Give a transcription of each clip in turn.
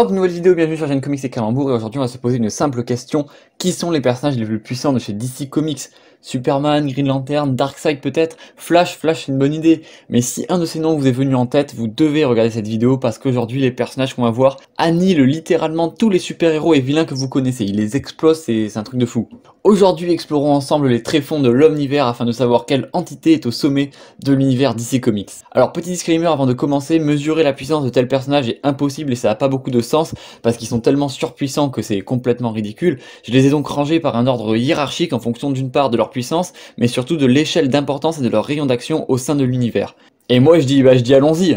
Hop, nouvelle vidéo, bienvenue sur Gen Comics et Calembour et aujourd'hui on va se poser une simple question. Qui sont les personnages les plus puissants de chez DC Comics Superman, Green Lantern, Darkseid peut-être, Flash, Flash c'est une bonne idée. Mais si un de ces noms vous est venu en tête, vous devez regarder cette vidéo parce qu'aujourd'hui les personnages qu'on va voir annihilent littéralement tous les super-héros et vilains que vous connaissez. Ils les explosent, c'est un truc de fou. Aujourd'hui, explorons ensemble les tréfonds de l'omnivers afin de savoir quelle entité est au sommet de l'univers DC Comics. Alors, petit disclaimer avant de commencer, mesurer la puissance de tel personnage est impossible et ça n'a pas beaucoup de sens parce qu'ils sont tellement surpuissants que c'est complètement ridicule. Je les ai donc rangés par un ordre hiérarchique en fonction d'une part de leur puissance, mais surtout de l'échelle d'importance et de leur rayon d'action au sein de l'univers. Et moi je dis, bah je dis allons-y,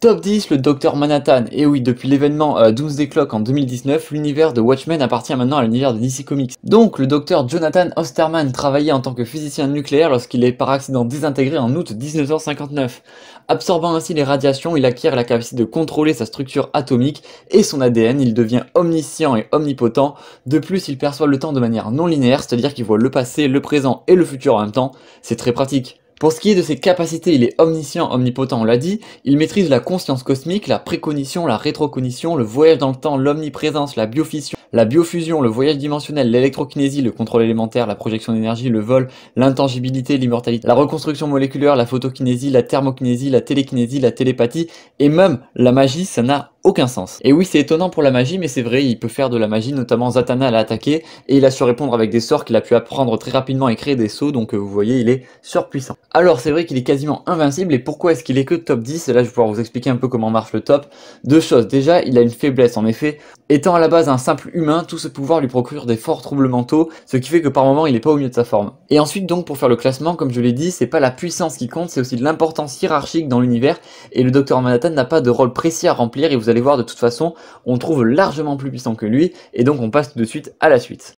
Top 10, le Docteur Manhattan. Et eh oui, depuis l'événement 12 Doomsday Clock en 2019, l'univers de Watchmen appartient maintenant à l'univers de DC Comics. Donc, le docteur Jonathan Osterman travaillait en tant que physicien nucléaire lorsqu'il est par accident désintégré en août 1959. Absorbant ainsi les radiations, il acquiert la capacité de contrôler sa structure atomique et son ADN, il devient omniscient et omnipotent. De plus, il perçoit le temps de manière non linéaire, c'est-à-dire qu'il voit le passé, le présent et le futur en même temps. C'est très pratique. Pour ce qui est de ses capacités, il est omniscient, omnipotent, on l'a dit. Il maîtrise la conscience cosmique, la précognition, la rétrocognition, le voyage dans le temps, l'omniprésence, la biofission, la biofusion, le voyage dimensionnel, l'électrokinésie, le contrôle élémentaire, la projection d'énergie, le vol, l'intangibilité, l'immortalité, la reconstruction moléculaire, la photokinésie, la thermokinésie, la télékinésie, la télépathie et même la magie, ça n'a aucun sens. Et oui, c'est étonnant pour la magie, mais c'est vrai, il peut faire de la magie, notamment Zatanna l'a attaqué, et il a su répondre avec des sorts qu'il a pu apprendre très rapidement et créer des sauts, donc euh, vous voyez, il est surpuissant. Alors c'est vrai qu'il est quasiment invincible, et pourquoi est-ce qu'il est que top 10 Là, je vais pouvoir vous expliquer un peu comment marche le top. Deux choses, déjà, il a une faiblesse, en effet, étant à la base un simple humain, tout ce pouvoir lui procure des forts troubles mentaux, ce qui fait que par moment, il n'est pas au mieux de sa forme. Et ensuite, donc, pour faire le classement, comme je l'ai dit, c'est pas la puissance qui compte, c'est aussi l'importance hiérarchique dans l'univers, et le Docteur Manhattan n'a pas de rôle précis à remplir, vous allez voir, de toute façon, on trouve largement plus puissant que lui, et donc on passe tout de suite à la suite.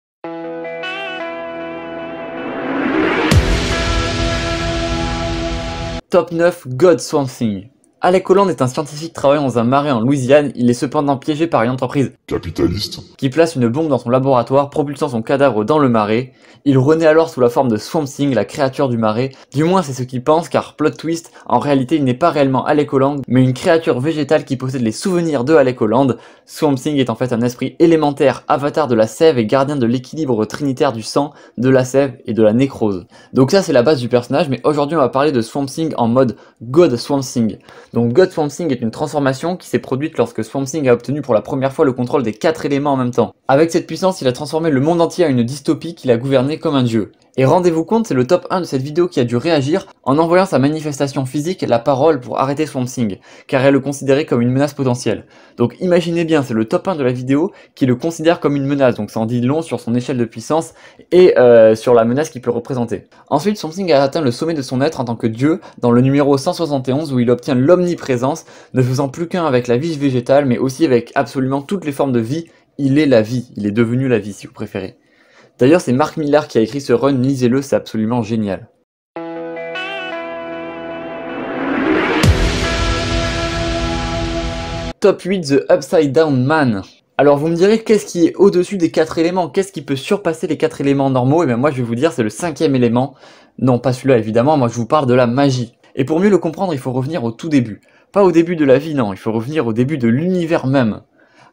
Top 9 God Thing Alec Holland est un scientifique travaillant dans un marais en Louisiane, il est cependant piégé par une entreprise capitaliste qui place une bombe dans son laboratoire propulsant son cadavre dans le marais. Il renaît alors sous la forme de Swamp Thing, la créature du marais, du moins c'est ce qu'il pense car plot twist, en réalité il n'est pas réellement Alec Holland mais une créature végétale qui possède les souvenirs de Alec Holland. Swamp Thing est en fait un esprit élémentaire, avatar de la sève et gardien de l'équilibre trinitaire du sang, de la sève et de la nécrose. Donc ça c'est la base du personnage mais aujourd'hui on va parler de Swamp Thing en mode God Swamp Thing. Donc God Swamp est une transformation qui s'est produite lorsque Swamp a obtenu pour la première fois le contrôle des quatre éléments en même temps. Avec cette puissance, il a transformé le monde entier à une dystopie qu'il a gouvernée comme un dieu. Et rendez-vous compte, c'est le top 1 de cette vidéo qui a dû réagir en envoyant sa manifestation physique la parole pour arrêter Swamp Thing, car elle le considérait comme une menace potentielle. Donc imaginez bien, c'est le top 1 de la vidéo qui le considère comme une menace, donc ça en dit long sur son échelle de puissance et euh, sur la menace qu'il peut représenter. Ensuite, Swamp Thing a atteint le sommet de son être en tant que dieu dans le numéro 171 où il obtient l'omniprésence, ne faisant plus qu'un avec la vie végétale mais aussi avec absolument toutes les formes de vie, il est la vie, il est devenu la vie si vous préférez. D'ailleurs, c'est Mark Millar qui a écrit ce run, lisez-le, c'est absolument génial. Top 8 The Upside Down Man. Alors vous me direz qu'est-ce qui est au-dessus des quatre éléments Qu'est-ce qui peut surpasser les quatre éléments normaux Et eh bien moi je vais vous dire c'est le cinquième élément. Non pas celui-là évidemment, moi je vous parle de la magie. Et pour mieux le comprendre il faut revenir au tout début. Pas au début de la vie non, il faut revenir au début de l'univers même.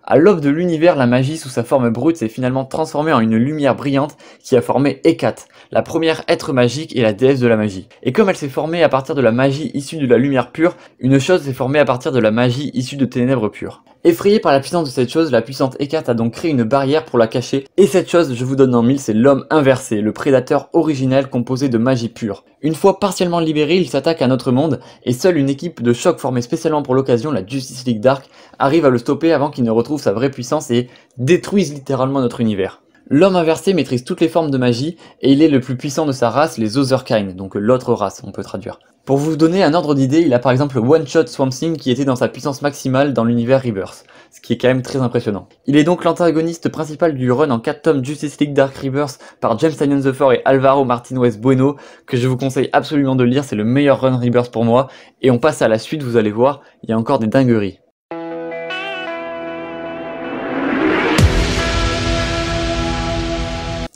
À l'aube de l'univers, la magie sous sa forme brute s'est finalement transformée en une lumière brillante qui a formé Ekat, la première être magique et la déesse de la magie. Et comme elle s'est formée à partir de la magie issue de la lumière pure, une chose s'est formée à partir de la magie issue de ténèbres pures. Effrayé par la puissance de cette chose, la puissante Ecarte a donc créé une barrière pour la cacher, et cette chose, je vous donne en mille, c'est l'homme inversé, le prédateur originel composé de magie pure. Une fois partiellement libéré, il s'attaque à notre monde, et seule une équipe de choc formée spécialement pour l'occasion, la Justice League Dark, arrive à le stopper avant qu'il ne retrouve sa vraie puissance et détruise littéralement notre univers. L'homme inversé maîtrise toutes les formes de magie, et il est le plus puissant de sa race, les Otherkind, donc l'autre race, on peut traduire. Pour vous donner un ordre d'idée, il a par exemple One Shot Swamp Thing qui était dans sa puissance maximale dans l'univers Rebirth, ce qui est quand même très impressionnant. Il est donc l'antagoniste principal du run en 4 tomes Justice League Dark Rebirth par James Tynion the et Alvaro Martinez Bueno, que je vous conseille absolument de lire, c'est le meilleur run Rebirth pour moi, et on passe à la suite, vous allez voir, il y a encore des dingueries.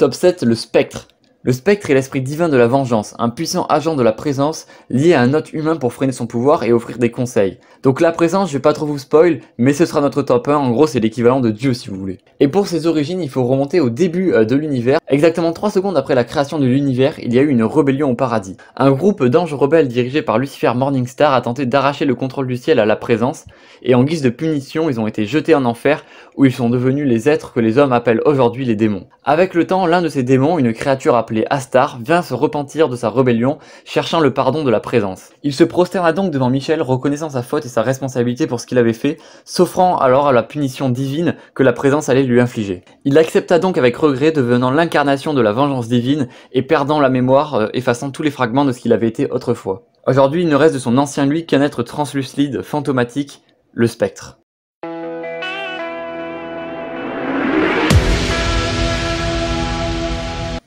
top 7, le spectre. Le spectre est l'esprit divin de la vengeance, un puissant agent de la présence lié à un autre humain pour freiner son pouvoir et offrir des conseils. Donc la présence, je vais pas trop vous spoil, mais ce sera notre top 1, en gros c'est l'équivalent de Dieu si vous voulez. Et pour ses origines, il faut remonter au début euh, de l'univers. Exactement 3 secondes après la création de l'univers, il y a eu une rébellion au paradis. Un groupe d'anges rebelles dirigé par Lucifer Morningstar a tenté d'arracher le contrôle du ciel à la présence, et en guise de punition, ils ont été jetés en enfer, où ils sont devenus les êtres que les hommes appellent aujourd'hui les démons. Avec le temps, l'un de ces démons, une créature à Astar, vient se repentir de sa rébellion, cherchant le pardon de la présence. Il se prosterna donc devant Michel, reconnaissant sa faute et sa responsabilité pour ce qu'il avait fait, s'offrant alors à la punition divine que la présence allait lui infliger. Il accepta donc avec regret, devenant l'incarnation de la vengeance divine et perdant la mémoire, euh, effaçant tous les fragments de ce qu'il avait été autrefois. Aujourd'hui, il ne reste de son ancien lui qu'un être translucide, fantomatique, le spectre.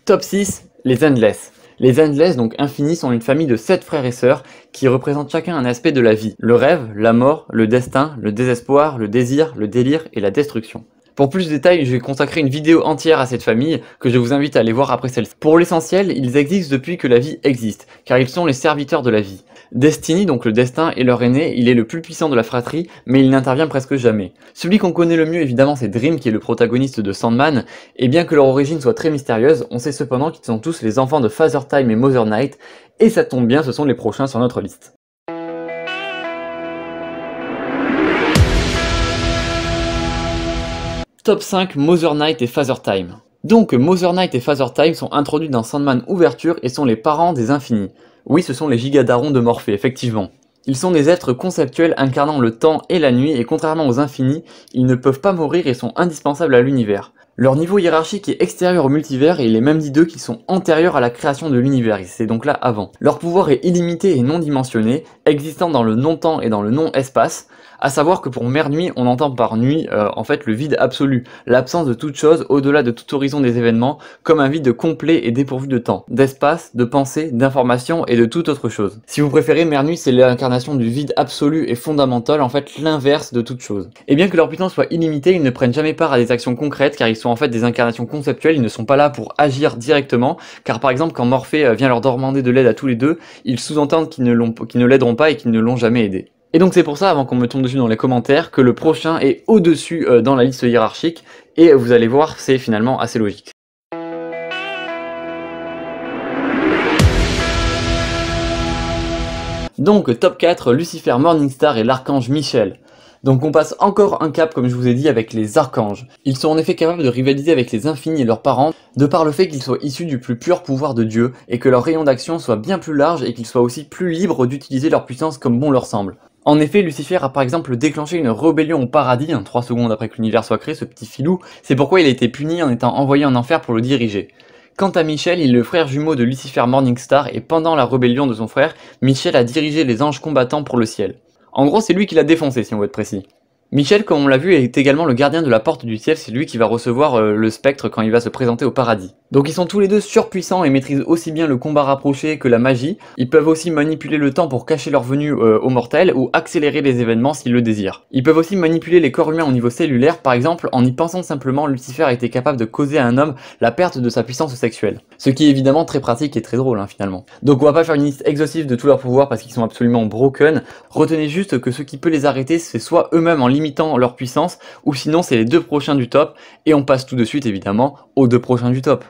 Top 6, les Endless. Les Endless, donc infinis, sont une famille de 7 frères et sœurs qui représentent chacun un aspect de la vie. Le rêve, la mort, le destin, le désespoir, le désir, le délire et la destruction. Pour plus de détails, je vais consacrer une vidéo entière à cette famille que je vous invite à aller voir après celle-ci. Pour l'essentiel, ils existent depuis que la vie existe, car ils sont les serviteurs de la vie. Destiny, donc le destin, est leur aîné, il est le plus puissant de la fratrie, mais il n'intervient presque jamais. Celui qu'on connaît le mieux évidemment c'est Dream qui est le protagoniste de Sandman, et bien que leur origine soit très mystérieuse, on sait cependant qu'ils sont tous les enfants de Father Time et Mother Night, et ça tombe bien, ce sont les prochains sur notre liste. Top 5 Mother Night et Father Time. Donc Mother Night et Father Time sont introduits dans Sandman Ouverture et sont les parents des infinis. Oui, ce sont les gigadarons de Morphée, effectivement. Ils sont des êtres conceptuels incarnant le temps et la nuit et contrairement aux infinis, ils ne peuvent pas mourir et sont indispensables à l'univers. Leur niveau hiérarchique est extérieur au multivers et il est même dit d'eux qu'ils sont antérieurs à la création de l'univers, c'est donc là avant. Leur pouvoir est illimité et non dimensionné, existant dans le non-temps et dans le non-espace, à savoir que pour Mère nuit, on entend par nuit euh, en fait le vide absolu, l'absence de toute chose au-delà de tout horizon des événements, comme un vide complet et dépourvu de temps, d'espace, de pensée, d'information et de toute autre chose. Si vous préférez, Mère nuit, c'est l'incarnation du vide absolu et fondamental, en fait l'inverse de toute chose. Et bien que leur puissance soit illimitée, ils ne prennent jamais part à des actions concrètes car ils sont en fait des incarnations conceptuelles, ils ne sont pas là pour agir directement, car par exemple quand Morphée euh, vient leur demander de l'aide à tous les deux, ils sous-entendent qu'ils ne l'aideront pas et qu'ils ne l'ont jamais aidé. Et donc c'est pour ça, avant qu'on me tombe dessus dans les commentaires, que le prochain est au-dessus euh, dans la liste hiérarchique, et vous allez voir, c'est finalement assez logique. Donc top 4, Lucifer Morningstar et l'archange Michel. Donc on passe encore un cap comme je vous ai dit avec les archanges. Ils sont en effet capables de rivaliser avec les infinis et leurs parents, de par le fait qu'ils soient issus du plus pur pouvoir de Dieu, et que leur rayon d'action soit bien plus large et qu'ils soient aussi plus libres d'utiliser leur puissance comme bon leur semble. En effet, Lucifer a par exemple déclenché une rébellion au paradis, hein, trois 3 secondes après que l'univers soit créé, ce petit filou, c'est pourquoi il a été puni en étant envoyé en enfer pour le diriger. Quant à Michel, il est le frère jumeau de Lucifer Morningstar et pendant la rébellion de son frère, Michel a dirigé les anges combattants pour le ciel. En gros, c'est lui qui l'a défoncé si on veut être précis. Michel, comme on l'a vu, est également le gardien de la porte du ciel, c'est lui qui va recevoir euh, le spectre quand il va se présenter au paradis. Donc ils sont tous les deux surpuissants et maîtrisent aussi bien le combat rapproché que la magie. Ils peuvent aussi manipuler le temps pour cacher leur venue au euh, aux mortels ou accélérer les événements s'ils le désirent. Ils peuvent aussi manipuler les corps humains au niveau cellulaire, par exemple en y pensant simplement Lucifer était capable de causer à un homme la perte de sa puissance sexuelle. Ce qui est évidemment très pratique et très drôle hein, finalement. Donc on va pas faire une liste exhaustive de tous leurs pouvoirs parce qu'ils sont absolument broken. Retenez juste que ce qui peut les arrêter c'est soit eux-mêmes en limitant leur puissance ou sinon c'est les deux prochains du top et on passe tout de suite évidemment aux deux prochains du top.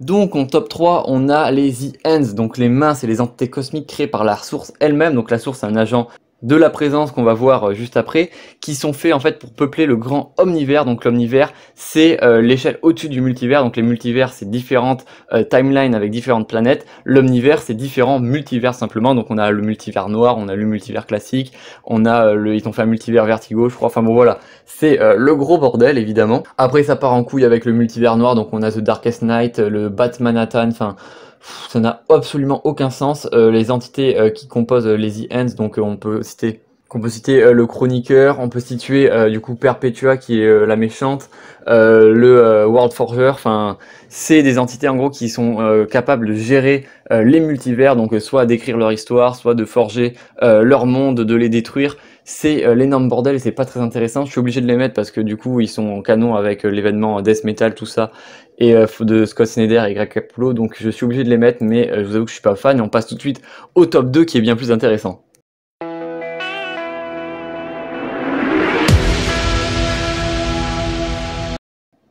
Donc en top 3, on a les e donc les mains, c'est les entités cosmiques créées par la source elle-même. Donc la source, est un agent de la présence qu'on va voir euh, juste après, qui sont faits en fait pour peupler le grand omnivers. Donc l'omnivers, c'est euh, l'échelle au-dessus du multivers. Donc les multivers, c'est différentes euh, timelines avec différentes planètes. L'omnivers, c'est différents multivers simplement. Donc on a le multivers noir, on a le multivers classique, on a le, ils ont fait un multivers vertigo, je crois. Enfin bon voilà, c'est le gros bordel évidemment. Après ça part en couille avec le multivers noir, donc on a The Darkest Night, le Batman enfin ça n'a absolument aucun sens. Euh, les entités euh, qui composent les E-Ends, donc euh, on peut citer, le chroniqueur, on peut situer du coup Perpetua qui est la méchante, le World Forger, enfin c'est des entités en gros qui sont capables de gérer les multivers, donc soit d'écrire leur histoire, soit de forger leur monde, de les détruire c'est euh, l'énorme bordel et c'est pas très intéressant. Je suis obligé de les mettre parce que du coup, ils sont en canon avec euh, l'événement euh, Death Metal, tout ça, et de Scott Snyder et Greg Capullo, donc je suis obligé de les mettre, mais je vous avoue que je suis pas fan. Et on passe tout de suite au top 2 qui est bien plus intéressant.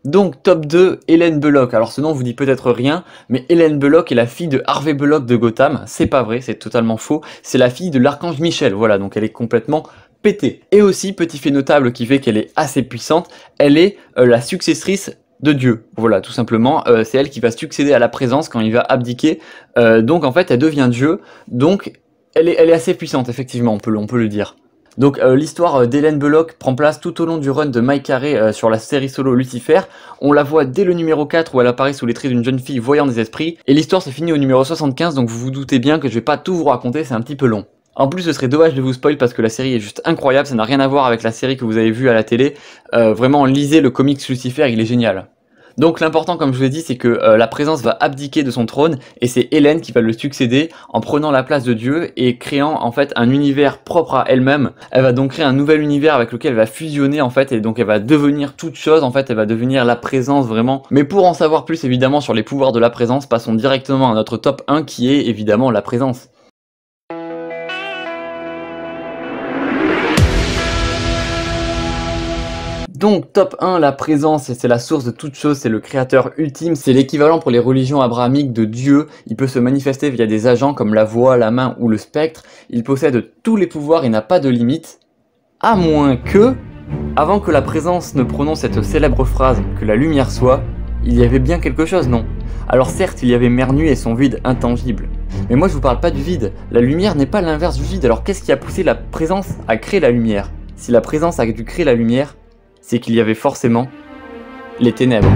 Donc top 2, Hélène Belloc. Alors ce nom vous dit peut-être rien, mais Hélène Belloc est la fille de Harvey Belloc de Gotham. C'est pas vrai, c'est totalement faux. C'est la fille de l'archange Michel. Voilà, donc elle est complètement et aussi, petit fait notable qui fait qu'elle est assez puissante, elle est euh, la successrice de Dieu. Voilà, tout simplement, euh, c'est elle qui va succéder à la présence quand il va abdiquer. Euh, donc en fait, elle devient Dieu, donc elle est, assez puissante, effectivement, on peut, le dire. Donc l'histoire d'Hélène Belloc prend place tout au long du run de Mike Carré sur la série solo Lucifer. On la voit dès le numéro 4 où elle apparaît sous les traits d'une jeune fille voyant des esprits. Et l'histoire s'est finie au numéro 75, donc vous vous doutez bien que je vais pas tout vous raconter, c'est un petit peu long. En plus, ce serait dommage de vous spoil parce que la série est juste incroyable, ça n'a rien à voir avec la série que vous avez vue à la télé. Euh, vraiment, lisez le comics Lucifer, il est génial. Donc l'important, comme je vous l'ai dit, c'est que euh, la présence va abdiquer de son trône et c'est Hélène qui va le succéder en prenant la place de Dieu et créant en fait un univers propre à elle-même. Elle va donc créer un nouvel univers avec lequel elle va fusionner en fait et donc elle va devenir toute chose en fait, elle va devenir la présence vraiment. Mais pour en savoir plus évidemment sur les pouvoirs de la présence, passons directement à notre top 1 qui est évidemment la présence. Donc top 1, la présence, c'est la source de toute chose, c'est le créateur ultime, c'est l'équivalent pour les religions abrahamiques de Dieu, il peut se manifester via des agents comme la voix, la main ou le spectre, il possède tous les pouvoirs et n'a pas de limite, à moins que, avant que la présence ne prononce cette célèbre phrase « que la lumière soit », il y avait bien quelque chose, non Alors certes, il y avait Mer Nuit et son vide intangible, mais moi je vous parle pas du vide, la lumière n'est pas l'inverse du vide, alors qu'est-ce qui a poussé la présence à créer la lumière Si la présence a dû créer la lumière, c'est qu'il y avait forcément les ténèbres.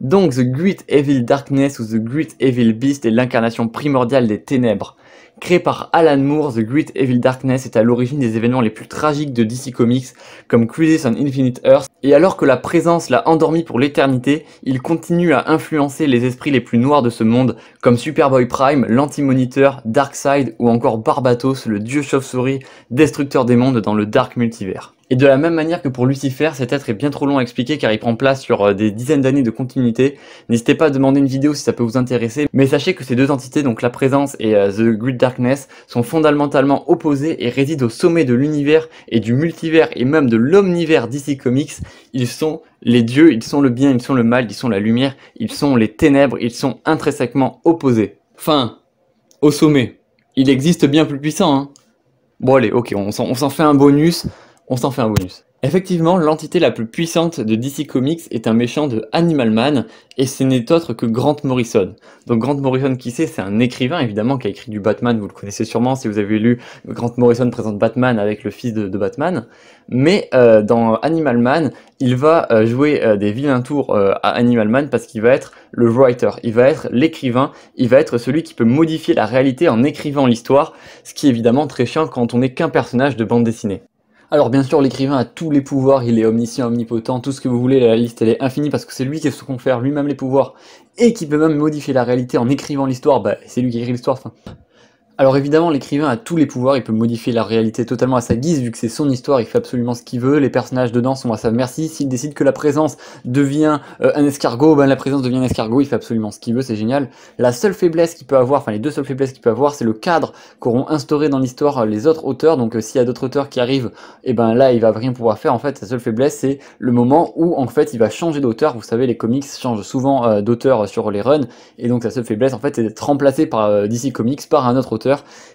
Donc The Great Evil Darkness ou The Great Evil Beast est l'incarnation primordiale des ténèbres. Créé par Alan Moore, The Great Evil Darkness est à l'origine des événements les plus tragiques de DC Comics, comme Crisis on Infinite Earth, et alors que la présence l'a endormi pour l'éternité, il continue à influencer les esprits les plus noirs de ce monde, comme Superboy Prime, l'Anti-Moniteur, Darkseid ou encore Barbatos, le dieu chauve-souris, destructeur des mondes dans le Dark Multivers. Et de la même manière que pour Lucifer, cet être est bien trop long à expliquer car il prend place sur euh, des dizaines d'années de continuité. N'hésitez pas à demander une vidéo si ça peut vous intéresser, mais sachez que ces deux entités, donc la présence et euh, The Great Darkness, sont fondamentalement opposées et résident au sommet de l'univers et du multivers et même de l'omnivers DC Comics. Ils sont les dieux, ils sont le bien, ils sont le mal, ils sont la lumière, ils sont les ténèbres, ils sont intrinsèquement opposés. Enfin, au sommet. Il existe bien plus puissant, hein. Bon allez, ok, on s'en fait un bonus on s'en fait un bonus. Effectivement, l'entité la plus puissante de DC Comics est un méchant de Animal Man, et ce n'est autre que Grant Morrison. Donc Grant Morrison, qui sait, c'est un écrivain évidemment qui a écrit du Batman, vous le connaissez sûrement si vous avez lu Grant Morrison présente Batman avec le fils de, Batman. Mais euh, dans Animal Man, il va euh, jouer euh, des vilains tours à Animal Man parce qu'il va être le writer, il va être l'écrivain, il va être celui qui peut modifier la réalité en écrivant l'histoire, ce qui est évidemment très chiant quand on n'est qu'un personnage de bande dessinée. Alors bien sûr, l'écrivain a tous les pouvoirs, il est omniscient, omnipotent, tout ce que vous voulez, la liste elle est infinie parce que c'est lui qui se confère lui-même les pouvoirs et qui peut même modifier la réalité en écrivant l'histoire, bah, c'est lui qui écrit l'histoire. Enfin, alors évidemment, l'écrivain a tous les pouvoirs, il peut modifier la réalité totalement à sa guise, vu que c'est son histoire, il fait absolument ce qu'il veut, les personnages dedans sont à sa merci, s'il décide que la présence devient euh, un escargot, ben la présence devient un escargot, il fait absolument ce qu'il veut, c'est génial. La seule faiblesse qu'il peut avoir, enfin les deux seules faiblesses qu'il peut avoir, c'est le cadre qu'auront instauré dans l'histoire euh, les autres auteurs, donc euh, s'il y a d'autres auteurs qui arrivent, et eh ben là il va rien pouvoir faire, en fait sa seule faiblesse c'est le moment où en fait il va changer d'auteur, vous savez les comics changent souvent d'auteur sur les runs, et donc sa seule faiblesse en fait c'est d'être remplacé par DC Comics par un autre auteur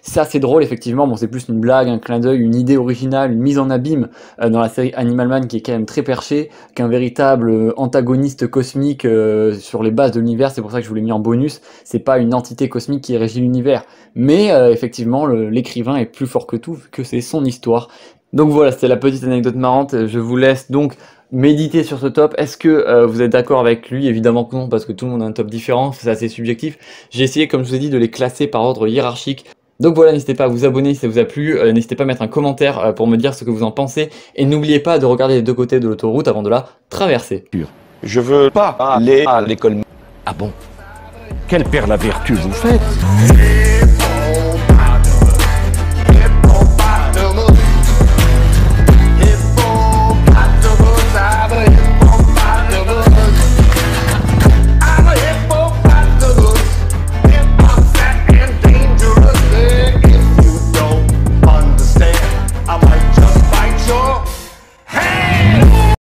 c'est assez drôle, effectivement. Bon, c'est plus une blague, un clin d'œil, une idée originale, une mise en abîme euh, dans la série Animal Man qui est quand même très perché, qu'un véritable euh, antagoniste cosmique euh, sur les bases de l'univers. C'est pour ça que je vous l'ai mis en bonus. C'est pas une entité cosmique qui régit l'univers. Mais effectivement, l'écrivain est plus fort que tout, que c'est son histoire. Donc voilà, c'était la petite anecdote marrante. Je vous laisse donc méditer sur ce top. Est-ce que euh, vous êtes d'accord avec lui Évidemment que non, parce que tout le monde a un top différent, c'est assez subjectif. J'ai essayé, comme je vous ai dit, de les classer par ordre hiérarchique. Donc voilà, n'hésitez pas à vous abonner si ça vous a plu, euh, n'hésitez pas à mettre un commentaire euh, pour me dire ce que vous en pensez, et n'oubliez pas de regarder les deux côtés de l'autoroute avant de la traverser. Je veux pas aller ah, à ah, l'école. Ah bon Quelle perle la vertu vous faites